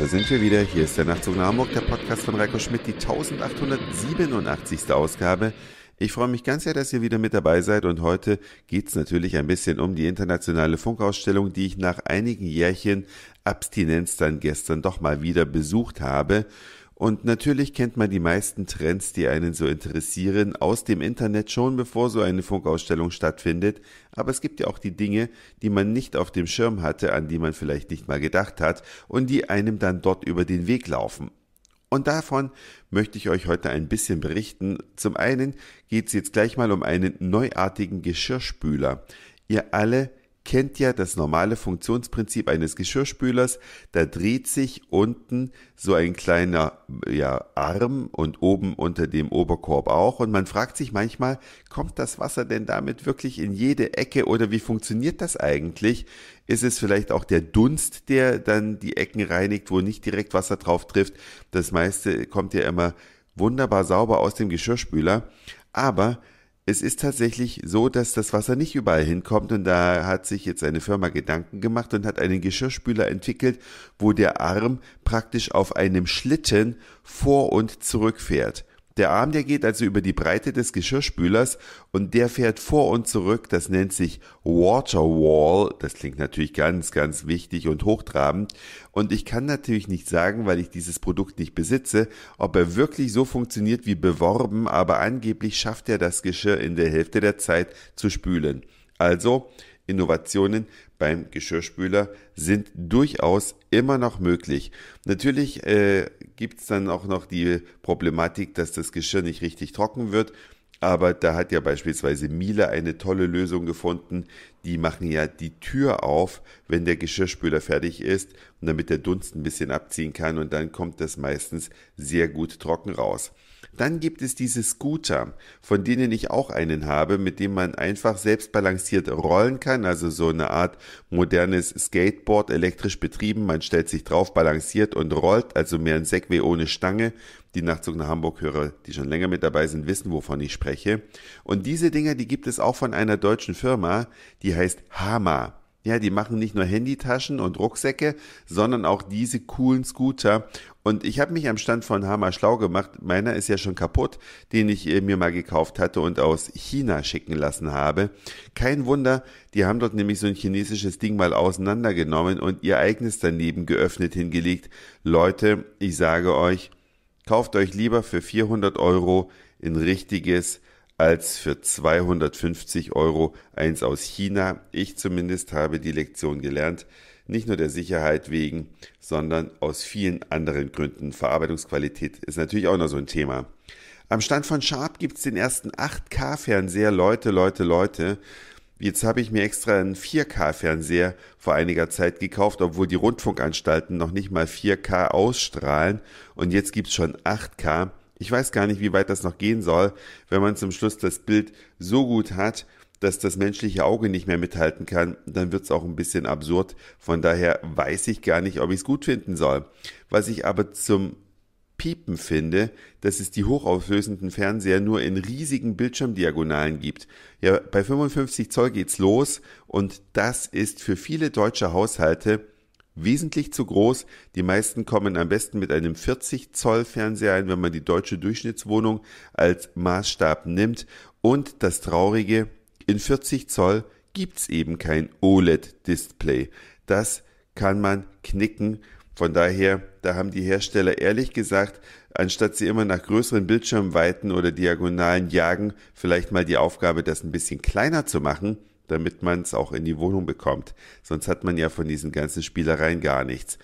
Da sind wir wieder. Hier ist der Nachtzug nach Hamburg, der Podcast von Reiko Schmidt, die 1887. Ausgabe. Ich freue mich ganz sehr, dass ihr wieder mit dabei seid und heute geht es natürlich ein bisschen um die internationale Funkausstellung, die ich nach einigen Jährchen Abstinenz dann gestern doch mal wieder besucht habe. Und natürlich kennt man die meisten Trends, die einen so interessieren, aus dem Internet schon, bevor so eine Funkausstellung stattfindet. Aber es gibt ja auch die Dinge, die man nicht auf dem Schirm hatte, an die man vielleicht nicht mal gedacht hat und die einem dann dort über den Weg laufen. Und davon möchte ich euch heute ein bisschen berichten. Zum einen geht es jetzt gleich mal um einen neuartigen Geschirrspüler. Ihr alle kennt ja das normale Funktionsprinzip eines Geschirrspülers. Da dreht sich unten so ein kleiner ja, Arm und oben unter dem Oberkorb auch. Und man fragt sich manchmal, kommt das Wasser denn damit wirklich in jede Ecke oder wie funktioniert das eigentlich? Ist es vielleicht auch der Dunst, der dann die Ecken reinigt, wo nicht direkt Wasser drauf trifft? Das meiste kommt ja immer wunderbar sauber aus dem Geschirrspüler. Aber es ist tatsächlich so, dass das Wasser nicht überall hinkommt und da hat sich jetzt eine Firma Gedanken gemacht und hat einen Geschirrspüler entwickelt, wo der Arm praktisch auf einem Schlitten vor und zurück fährt. Der Arm, der geht also über die Breite des Geschirrspülers und der fährt vor und zurück. Das nennt sich Water Wall. Das klingt natürlich ganz, ganz wichtig und hochtrabend. Und ich kann natürlich nicht sagen, weil ich dieses Produkt nicht besitze, ob er wirklich so funktioniert wie beworben, aber angeblich schafft er das Geschirr in der Hälfte der Zeit zu spülen. Also, Innovationen beim Geschirrspüler sind durchaus immer noch möglich. Natürlich äh, gibt es dann auch noch die Problematik, dass das Geschirr nicht richtig trocken wird. Aber da hat ja beispielsweise Miele eine tolle Lösung gefunden. Die machen ja die Tür auf, wenn der Geschirrspüler fertig ist und damit der Dunst ein bisschen abziehen kann und dann kommt das meistens sehr gut trocken raus. Dann gibt es diese Scooter, von denen ich auch einen habe, mit dem man einfach selbst balanciert rollen kann. Also so eine Art modernes Skateboard, elektrisch betrieben. Man stellt sich drauf, balanciert und rollt. Also mehr ein Segway ohne Stange. Die Nachtzug nach Hamburg-Hörer, die schon länger mit dabei sind, wissen, wovon ich spreche. Und diese Dinger, die gibt es auch von einer deutschen Firma, die heißt Hama. Ja, die machen nicht nur Handytaschen und Rucksäcke, sondern auch diese coolen Scooter. Und ich habe mich am Stand von Hammer schlau gemacht. Meiner ist ja schon kaputt, den ich äh, mir mal gekauft hatte und aus China schicken lassen habe. Kein Wunder, die haben dort nämlich so ein chinesisches Ding mal auseinandergenommen und ihr eigenes daneben geöffnet hingelegt. Leute, ich sage euch, kauft euch lieber für 400 Euro ein richtiges als für 250 Euro eins aus China. Ich zumindest habe die Lektion gelernt, nicht nur der Sicherheit wegen, sondern aus vielen anderen Gründen. Verarbeitungsqualität ist natürlich auch noch so ein Thema. Am Stand von Sharp gibt es den ersten 8K-Fernseher. Leute, Leute, Leute. Jetzt habe ich mir extra einen 4K-Fernseher vor einiger Zeit gekauft, obwohl die Rundfunkanstalten noch nicht mal 4K ausstrahlen. Und jetzt gibt es schon 8K. Ich weiß gar nicht, wie weit das noch gehen soll, wenn man zum Schluss das Bild so gut hat, dass das menschliche Auge nicht mehr mithalten kann, dann wird's auch ein bisschen absurd. Von daher weiß ich gar nicht, ob ich's gut finden soll. Was ich aber zum Piepen finde, dass es die hochauflösenden Fernseher nur in riesigen Bildschirmdiagonalen gibt. Ja, bei 55 Zoll geht's los und das ist für viele deutsche Haushalte wesentlich zu groß. Die meisten kommen am besten mit einem 40 Zoll Fernseher ein, wenn man die deutsche Durchschnittswohnung als Maßstab nimmt. Und das Traurige, in 40 Zoll gibt's eben kein OLED-Display. Das kann man knicken. Von daher, da haben die Hersteller ehrlich gesagt, anstatt sie immer nach größeren Bildschirmweiten oder Diagonalen jagen, vielleicht mal die Aufgabe, das ein bisschen kleiner zu machen damit man es auch in die Wohnung bekommt. Sonst hat man ja von diesen ganzen Spielereien gar nichts.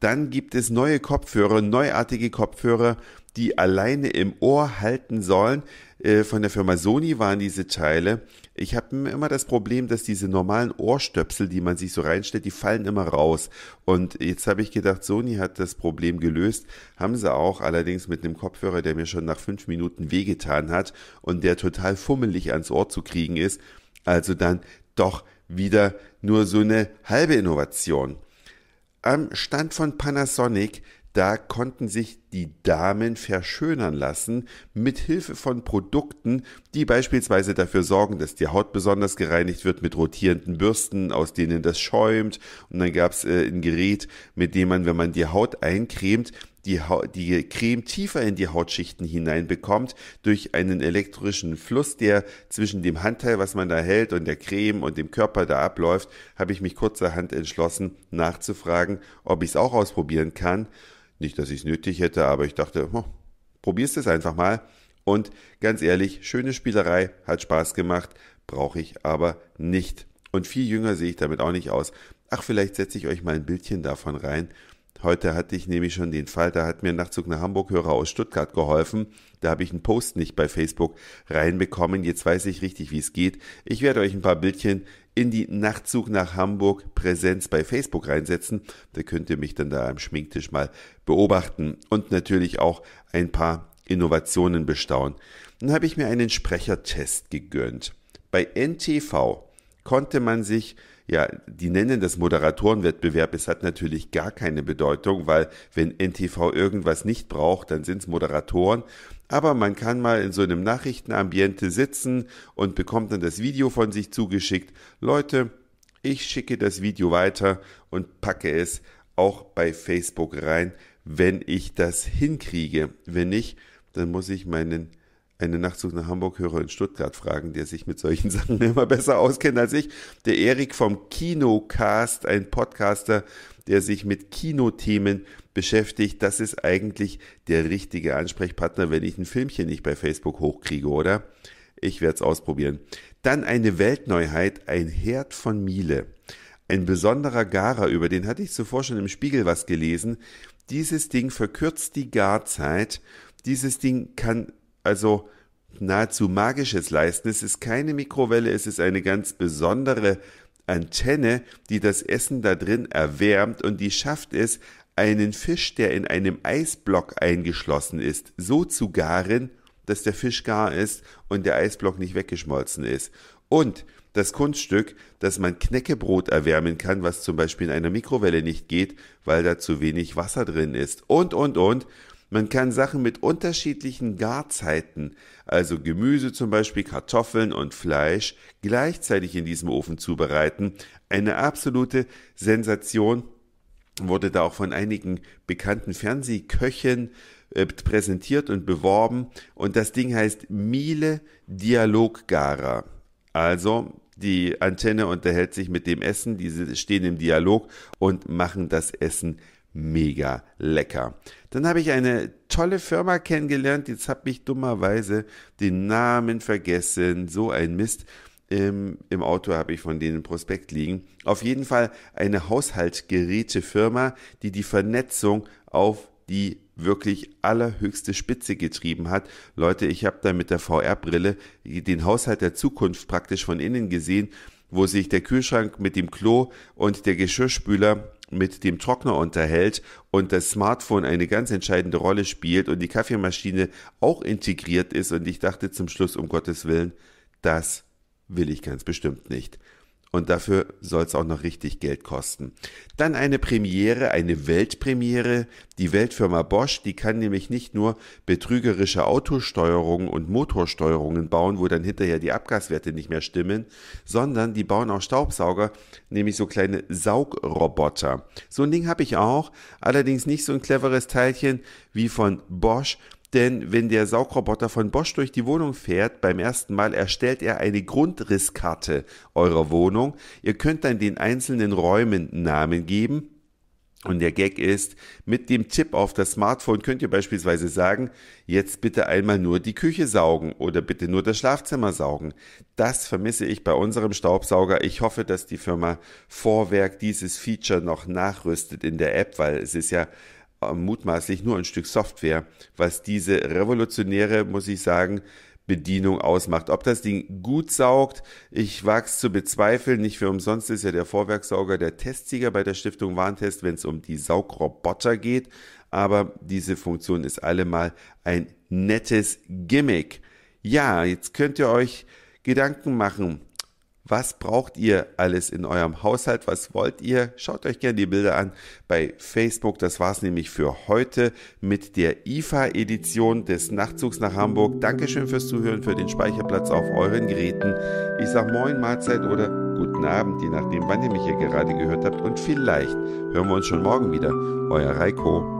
Dann gibt es neue Kopfhörer, neuartige Kopfhörer, die alleine im Ohr halten sollen. Äh, von der Firma Sony waren diese Teile. Ich habe immer das Problem, dass diese normalen Ohrstöpsel, die man sich so reinstellt, die fallen immer raus. Und jetzt habe ich gedacht, Sony hat das Problem gelöst. Haben sie auch, allerdings mit einem Kopfhörer, der mir schon nach fünf Minuten wehgetan hat und der total fummelig ans Ohr zu kriegen ist. Also dann doch wieder nur so eine halbe Innovation. Am Stand von Panasonic, da konnten sich die Damen verschönern lassen, mit Hilfe von Produkten, die beispielsweise dafür sorgen, dass die Haut besonders gereinigt wird mit rotierenden Bürsten, aus denen das schäumt. Und dann gab es äh, ein Gerät, mit dem man, wenn man die Haut eincremt, die, Haut, die Creme tiefer in die Hautschichten hineinbekommt durch einen elektrischen Fluss, der zwischen dem Handteil, was man da hält, und der Creme und dem Körper da abläuft, habe ich mich kurzerhand entschlossen nachzufragen, ob ich es auch ausprobieren kann. Nicht, dass ich es nötig hätte, aber ich dachte, oh, hm, probierst es einfach mal. Und ganz ehrlich, schöne Spielerei, hat Spaß gemacht, brauche ich aber nicht. Und viel jünger sehe ich damit auch nicht aus. Ach, vielleicht setze ich euch mal ein Bildchen davon rein. Heute hatte ich nämlich schon den Fall, da hat mir ein Nachtzug nach Hamburg Hörer aus Stuttgart geholfen. Da habe ich einen Post nicht bei Facebook reinbekommen. Jetzt weiß ich richtig, wie es geht. Ich werde euch ein paar Bildchen in die Nachtzug nach Hamburg Präsenz bei Facebook reinsetzen. Da könnt ihr mich dann da am Schminktisch mal beobachten und natürlich auch ein paar Innovationen bestaunen. Dann habe ich mir einen Sprechertest gegönnt. Bei NTV konnte man sich ja, die nennen das Moderatorenwettbewerb. Es hat natürlich gar keine Bedeutung, weil wenn NTV irgendwas nicht braucht, dann sind es Moderatoren. Aber man kann mal in so einem Nachrichtenambiente sitzen und bekommt dann das Video von sich zugeschickt. Leute, ich schicke das Video weiter und packe es auch bei Facebook rein, wenn ich das hinkriege. Wenn nicht, dann muss ich meinen eine Nachtsuchende Hamburg-Hörer in Stuttgart fragen, der sich mit solchen Sachen immer besser auskennt als ich. Der Erik vom Kinocast, ein Podcaster, der sich mit Kinothemen beschäftigt. Das ist eigentlich der richtige Ansprechpartner, wenn ich ein Filmchen nicht bei Facebook hochkriege, oder? Ich werde es ausprobieren. Dann eine Weltneuheit, ein Herd von Miele. Ein besonderer Garer, über den hatte ich zuvor schon im Spiegel was gelesen. Dieses Ding verkürzt die Garzeit. Dieses Ding kann also nahezu magisches leisten. Es ist keine Mikrowelle, es ist eine ganz besondere Antenne, die das Essen da drin erwärmt und die schafft es, einen Fisch, der in einem Eisblock eingeschlossen ist, so zu garen, dass der Fisch gar ist und der Eisblock nicht weggeschmolzen ist. Und das Kunststück, dass man Knäckebrot erwärmen kann, was zum Beispiel in einer Mikrowelle nicht geht, weil da zu wenig Wasser drin ist. Und, und, und. Man kann Sachen mit unterschiedlichen Garzeiten, also Gemüse zum Beispiel, Kartoffeln und Fleisch, gleichzeitig in diesem Ofen zubereiten. Eine absolute Sensation wurde da auch von einigen bekannten Fernsehköchen äh, präsentiert und beworben. Und das Ding heißt Miele Dialoggara. Also die Antenne unterhält sich mit dem Essen, diese stehen im Dialog und machen das Essen mega lecker. Dann habe ich eine tolle Firma kennengelernt. Jetzt habe ich dummerweise den Namen vergessen. So ein Mist. Im, im Auto habe ich von denen Prospekt liegen. Auf jeden Fall eine Haushaltgerätefirma, die die Vernetzung auf die wirklich allerhöchste Spitze getrieben hat. Leute, ich habe da mit der VR-Brille den Haushalt der Zukunft praktisch von innen gesehen, wo sich der Kühlschrank mit dem Klo und der Geschirrspüler mit dem Trockner unterhält und das Smartphone eine ganz entscheidende Rolle spielt und die Kaffeemaschine auch integriert ist. Und ich dachte zum Schluss, um Gottes Willen, das will ich ganz bestimmt nicht. Und dafür soll es auch noch richtig Geld kosten. Dann eine Premiere, eine Weltpremiere. Die Weltfirma Bosch, die kann nämlich nicht nur betrügerische Autosteuerungen und Motorsteuerungen bauen, wo dann hinterher die Abgaswerte nicht mehr stimmen, sondern die bauen auch Staubsauger, nämlich so kleine Saugroboter. So ein Ding habe ich auch, allerdings nicht so ein cleveres Teilchen wie von Bosch, denn wenn der Saugroboter von Bosch durch die Wohnung fährt, beim ersten Mal erstellt er eine Grundrisskarte eurer Wohnung. Ihr könnt dann den einzelnen Räumen Namen geben. Und der Gag ist, mit dem Tipp auf das Smartphone könnt ihr beispielsweise sagen, jetzt bitte einmal nur die Küche saugen oder bitte nur das Schlafzimmer saugen. Das vermisse ich bei unserem Staubsauger. Ich hoffe, dass die Firma Vorwerk dieses Feature noch nachrüstet in der App, weil es ist ja äh, mutmaßlich nur ein Stück Software, was diese revolutionäre, muss ich sagen, Bedienung ausmacht. Ob das Ding gut saugt, ich wag's zu bezweifeln. Nicht für umsonst ist ja der Vorwerksauger der Testsieger bei der Stiftung Warntest, wenn es um die Saugroboter geht. Aber diese Funktion ist allemal ein nettes Gimmick. Ja, jetzt könnt ihr euch Gedanken machen. Was braucht ihr alles in eurem Haushalt? Was wollt ihr? Schaut euch gerne die Bilder an bei Facebook. Das war's nämlich für heute mit der IFA-Edition des Nachtzugs nach Hamburg. Dankeschön fürs Zuhören, für den Speicherplatz auf euren Geräten. Ich sag Moin, Mahlzeit oder guten Abend, je nachdem, wann ihr mich hier gerade gehört habt. Und vielleicht hören wir uns schon morgen wieder. Euer Reiko.